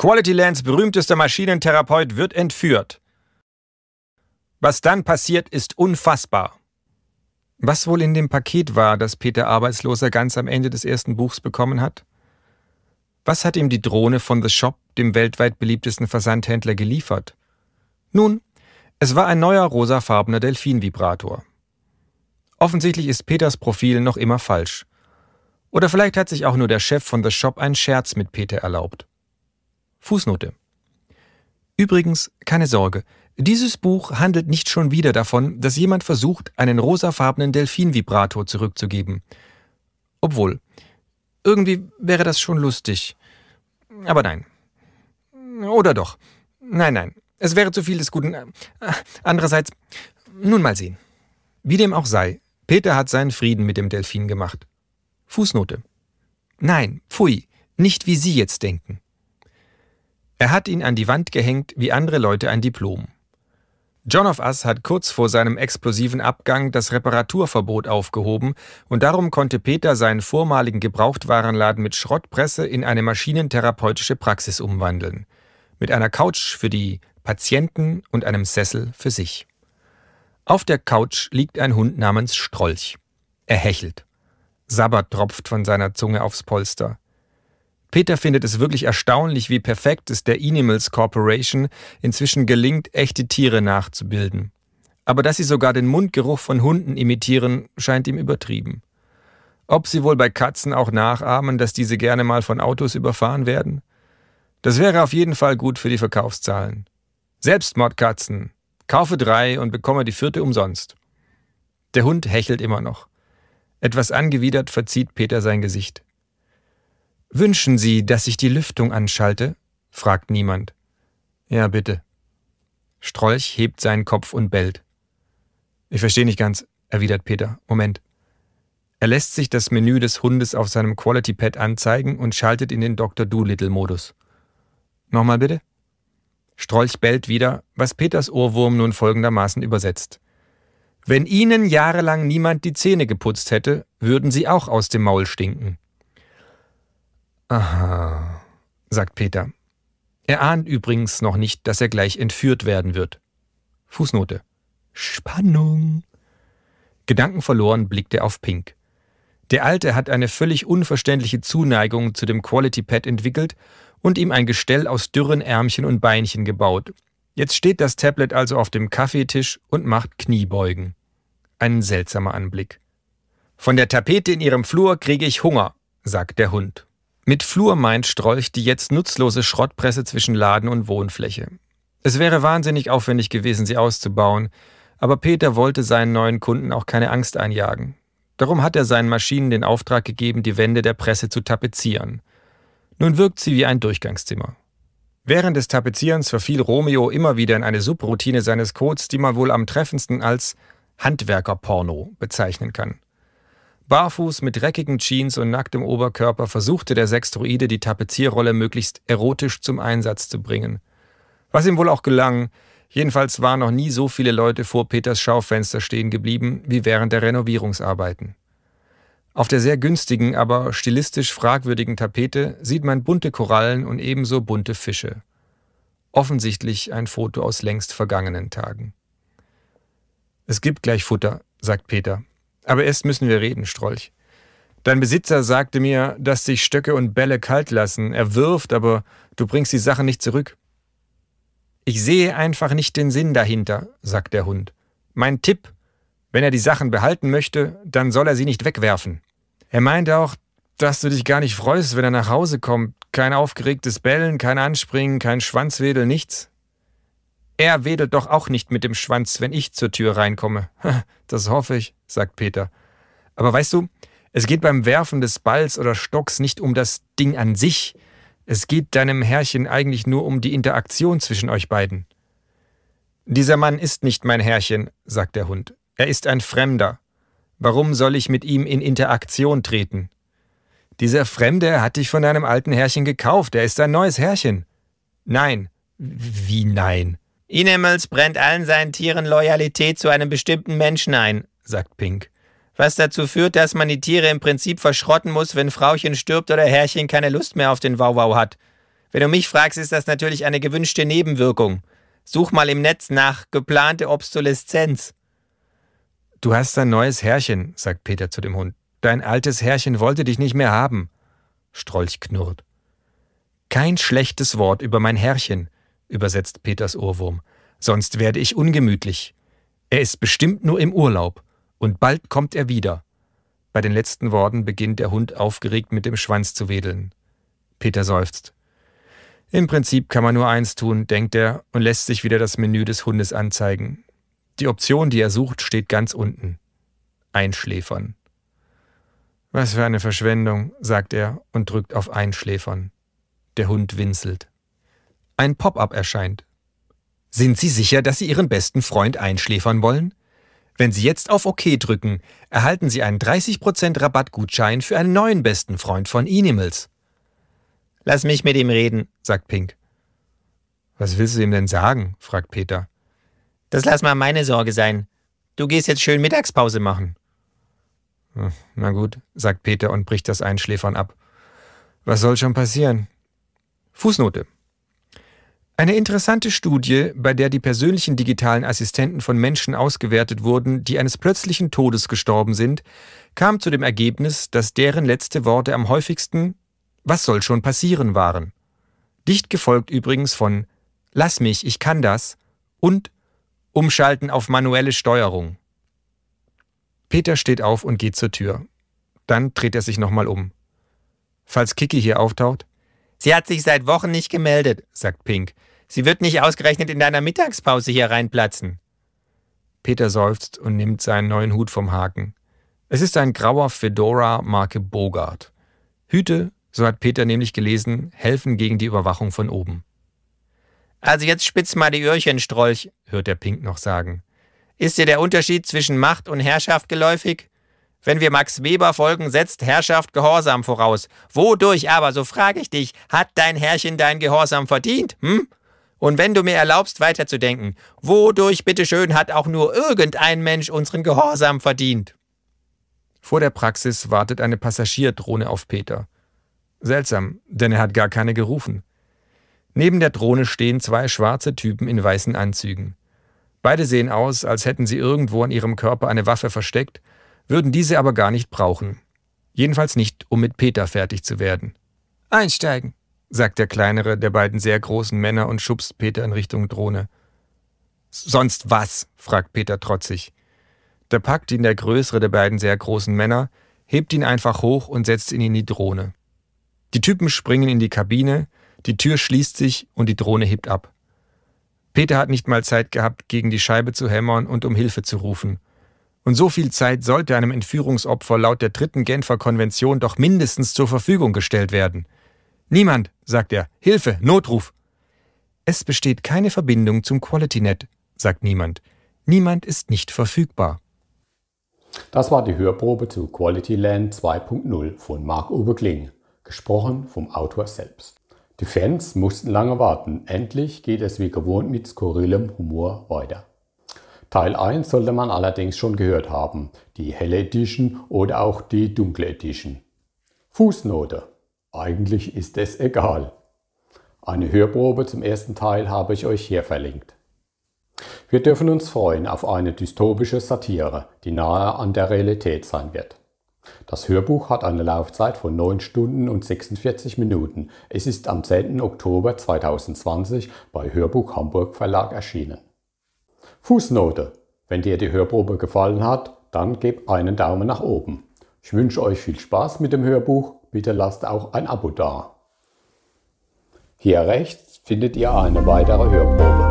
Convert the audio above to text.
Qualitylands berühmtester Maschinentherapeut wird entführt. Was dann passiert, ist unfassbar. Was wohl in dem Paket war, das Peter Arbeitsloser ganz am Ende des ersten Buchs bekommen hat? Was hat ihm die Drohne von The Shop, dem weltweit beliebtesten Versandhändler, geliefert? Nun, es war ein neuer rosafarbener Delfin-Vibrator. Offensichtlich ist Peters Profil noch immer falsch. Oder vielleicht hat sich auch nur der Chef von The Shop einen Scherz mit Peter erlaubt. Fußnote. Übrigens, keine Sorge, dieses Buch handelt nicht schon wieder davon, dass jemand versucht, einen rosafarbenen Delfin-Vibrator zurückzugeben. Obwohl, irgendwie wäre das schon lustig. Aber nein. Oder doch. Nein, nein. Es wäre zu viel des Guten. Andererseits, nun mal sehen. Wie dem auch sei, Peter hat seinen Frieden mit dem Delfin gemacht. Fußnote. Nein, pfui, nicht wie Sie jetzt denken. Er hat ihn an die Wand gehängt, wie andere Leute ein Diplom. John of Us hat kurz vor seinem explosiven Abgang das Reparaturverbot aufgehoben und darum konnte Peter seinen vormaligen Gebrauchtwarenladen mit Schrottpresse in eine maschinentherapeutische Praxis umwandeln. Mit einer Couch für die Patienten und einem Sessel für sich. Auf der Couch liegt ein Hund namens Strolch. Er hechelt. Sabbat tropft von seiner Zunge aufs Polster. Peter findet es wirklich erstaunlich, wie perfekt es der Animals Corporation inzwischen gelingt, echte Tiere nachzubilden. Aber dass sie sogar den Mundgeruch von Hunden imitieren, scheint ihm übertrieben. Ob sie wohl bei Katzen auch nachahmen, dass diese gerne mal von Autos überfahren werden? Das wäre auf jeden Fall gut für die Verkaufszahlen. Selbstmordkatzen. Kaufe drei und bekomme die vierte umsonst. Der Hund hechelt immer noch. Etwas angewidert verzieht Peter sein Gesicht. Wünschen Sie, dass ich die Lüftung anschalte? fragt niemand. Ja, bitte. Strolch hebt seinen Kopf und bellt. Ich verstehe nicht ganz, erwidert Peter. Moment. Er lässt sich das Menü des Hundes auf seinem Quality Pad anzeigen und schaltet in den Dr. Doolittle-Modus. Nochmal bitte? Strolch bellt wieder, was Peters Ohrwurm nun folgendermaßen übersetzt. Wenn Ihnen jahrelang niemand die Zähne geputzt hätte, würden Sie auch aus dem Maul stinken. Aha, sagt Peter. Er ahnt übrigens noch nicht, dass er gleich entführt werden wird. Fußnote. Spannung. Gedanken verloren blickt er auf Pink. Der Alte hat eine völlig unverständliche Zuneigung zu dem Quality Pad entwickelt und ihm ein Gestell aus dürren Ärmchen und Beinchen gebaut. Jetzt steht das Tablet also auf dem Kaffeetisch und macht Kniebeugen. Ein seltsamer Anblick. Von der Tapete in ihrem Flur kriege ich Hunger, sagt der Hund. Mit Flur meint Strolch die jetzt nutzlose Schrottpresse zwischen Laden und Wohnfläche. Es wäre wahnsinnig aufwendig gewesen, sie auszubauen, aber Peter wollte seinen neuen Kunden auch keine Angst einjagen. Darum hat er seinen Maschinen den Auftrag gegeben, die Wände der Presse zu tapezieren. Nun wirkt sie wie ein Durchgangszimmer. Während des Tapezierens verfiel Romeo immer wieder in eine Subroutine seines Codes, die man wohl am treffendsten als Handwerkerporno bezeichnen kann. Barfuß mit dreckigen Jeans und nacktem Oberkörper versuchte der Sextroide die Tapezierrolle möglichst erotisch zum Einsatz zu bringen. Was ihm wohl auch gelang, jedenfalls waren noch nie so viele Leute vor Peters Schaufenster stehen geblieben wie während der Renovierungsarbeiten. Auf der sehr günstigen, aber stilistisch fragwürdigen Tapete sieht man bunte Korallen und ebenso bunte Fische. Offensichtlich ein Foto aus längst vergangenen Tagen. Es gibt gleich Futter, sagt Peter. Aber erst müssen wir reden, Strolch. Dein Besitzer sagte mir, dass sich Stöcke und Bälle kalt lassen. Er wirft, aber du bringst die Sache nicht zurück. Ich sehe einfach nicht den Sinn dahinter, sagt der Hund. Mein Tipp, wenn er die Sachen behalten möchte, dann soll er sie nicht wegwerfen. Er meint auch, dass du dich gar nicht freust, wenn er nach Hause kommt. Kein aufgeregtes Bellen, kein Anspringen, kein Schwanzwedel, nichts. Er wedelt doch auch nicht mit dem Schwanz, wenn ich zur Tür reinkomme. Das hoffe ich sagt Peter. Aber weißt du, es geht beim Werfen des Balls oder Stocks nicht um das Ding an sich. Es geht deinem Herrchen eigentlich nur um die Interaktion zwischen euch beiden. Dieser Mann ist nicht mein Herrchen, sagt der Hund. Er ist ein Fremder. Warum soll ich mit ihm in Interaktion treten? Dieser Fremde hat dich von deinem alten Herrchen gekauft. Er ist ein neues Herrchen. Nein. Wie nein? Inemels brennt allen seinen Tieren Loyalität zu einem bestimmten Menschen ein, sagt Pink. Was dazu führt, dass man die Tiere im Prinzip verschrotten muss, wenn Frauchen stirbt oder Herrchen keine Lust mehr auf den Wauwau hat. Wenn du mich fragst, ist das natürlich eine gewünschte Nebenwirkung. Such mal im Netz nach geplante Obsoleszenz. Du hast ein neues Herrchen, sagt Peter zu dem Hund. Dein altes Herrchen wollte dich nicht mehr haben. Strolch knurrt. Kein schlechtes Wort über mein Herrchen, übersetzt Peters Ohrwurm, sonst werde ich ungemütlich. Er ist bestimmt nur im Urlaub. Und bald kommt er wieder. Bei den letzten Worten beginnt der Hund aufgeregt mit dem Schwanz zu wedeln. Peter seufzt. Im Prinzip kann man nur eins tun, denkt er und lässt sich wieder das Menü des Hundes anzeigen. Die Option, die er sucht, steht ganz unten. Einschläfern. Was für eine Verschwendung, sagt er und drückt auf Einschläfern. Der Hund winselt. Ein Pop-up erscheint. Sind Sie sicher, dass Sie Ihren besten Freund einschläfern wollen? Wenn Sie jetzt auf OK drücken, erhalten Sie einen 30% Rabattgutschein für einen neuen besten Freund von Inimals. Lass mich mit ihm reden, sagt Pink. Was willst du ihm denn sagen? fragt Peter. Das lass mal meine Sorge sein. Du gehst jetzt schön Mittagspause machen. Hm, na gut, sagt Peter und bricht das Einschläfern ab. Was soll schon passieren? Fußnote. Eine interessante Studie, bei der die persönlichen digitalen Assistenten von Menschen ausgewertet wurden, die eines plötzlichen Todes gestorben sind, kam zu dem Ergebnis, dass deren letzte Worte am häufigsten Was soll schon passieren waren. Dicht gefolgt übrigens von Lass mich, ich kann das und Umschalten auf manuelle Steuerung. Peter steht auf und geht zur Tür. Dann dreht er sich nochmal um. Falls Kiki hier auftaucht, Sie hat sich seit Wochen nicht gemeldet, sagt Pink. Sie wird nicht ausgerechnet in deiner Mittagspause hier reinplatzen. Peter seufzt und nimmt seinen neuen Hut vom Haken. Es ist ein grauer Fedora Marke Bogart. Hüte, so hat Peter nämlich gelesen, helfen gegen die Überwachung von oben. Also jetzt spitz mal die Öhrchen, Strolch, hört der Pink noch sagen. Ist dir der Unterschied zwischen Macht und Herrschaft geläufig? Wenn wir Max Weber folgen, setzt Herrschaft Gehorsam voraus. Wodurch aber, so frage ich dich, hat dein Herrchen dein Gehorsam verdient? Hm? Und wenn du mir erlaubst, weiterzudenken, wodurch bitteschön hat auch nur irgendein Mensch unseren Gehorsam verdient? Vor der Praxis wartet eine Passagierdrohne auf Peter. Seltsam, denn er hat gar keine gerufen. Neben der Drohne stehen zwei schwarze Typen in weißen Anzügen. Beide sehen aus, als hätten sie irgendwo an ihrem Körper eine Waffe versteckt würden diese aber gar nicht brauchen. Jedenfalls nicht, um mit Peter fertig zu werden. Einsteigen, sagt der kleinere der beiden sehr großen Männer und schubst Peter in Richtung Drohne. Sonst was? fragt Peter trotzig. Da packt ihn der größere der beiden sehr großen Männer, hebt ihn einfach hoch und setzt ihn in die Drohne. Die Typen springen in die Kabine, die Tür schließt sich und die Drohne hebt ab. Peter hat nicht mal Zeit gehabt, gegen die Scheibe zu hämmern und um Hilfe zu rufen. Und so viel Zeit sollte einem Entführungsopfer laut der dritten Genfer Konvention doch mindestens zur Verfügung gestellt werden. Niemand, sagt er. Hilfe, Notruf. Es besteht keine Verbindung zum QualityNet, sagt niemand. Niemand ist nicht verfügbar. Das war die Hörprobe zu QualityLand 2.0 von Marc Oberkling, gesprochen vom Autor selbst. Die Fans mussten lange warten. Endlich geht es wie gewohnt mit skurrilem Humor weiter. Teil 1 sollte man allerdings schon gehört haben, die helle Edition oder auch die dunkle Edition. Fußnote. Eigentlich ist es egal. Eine Hörprobe zum ersten Teil habe ich euch hier verlinkt. Wir dürfen uns freuen auf eine dystopische Satire, die nahe an der Realität sein wird. Das Hörbuch hat eine Laufzeit von 9 Stunden und 46 Minuten. Es ist am 10. Oktober 2020 bei Hörbuch Hamburg Verlag erschienen. Fußnote. Wenn dir die Hörprobe gefallen hat, dann gib einen Daumen nach oben. Ich wünsche euch viel Spaß mit dem Hörbuch. Bitte lasst auch ein Abo da. Hier rechts findet ihr eine weitere Hörprobe.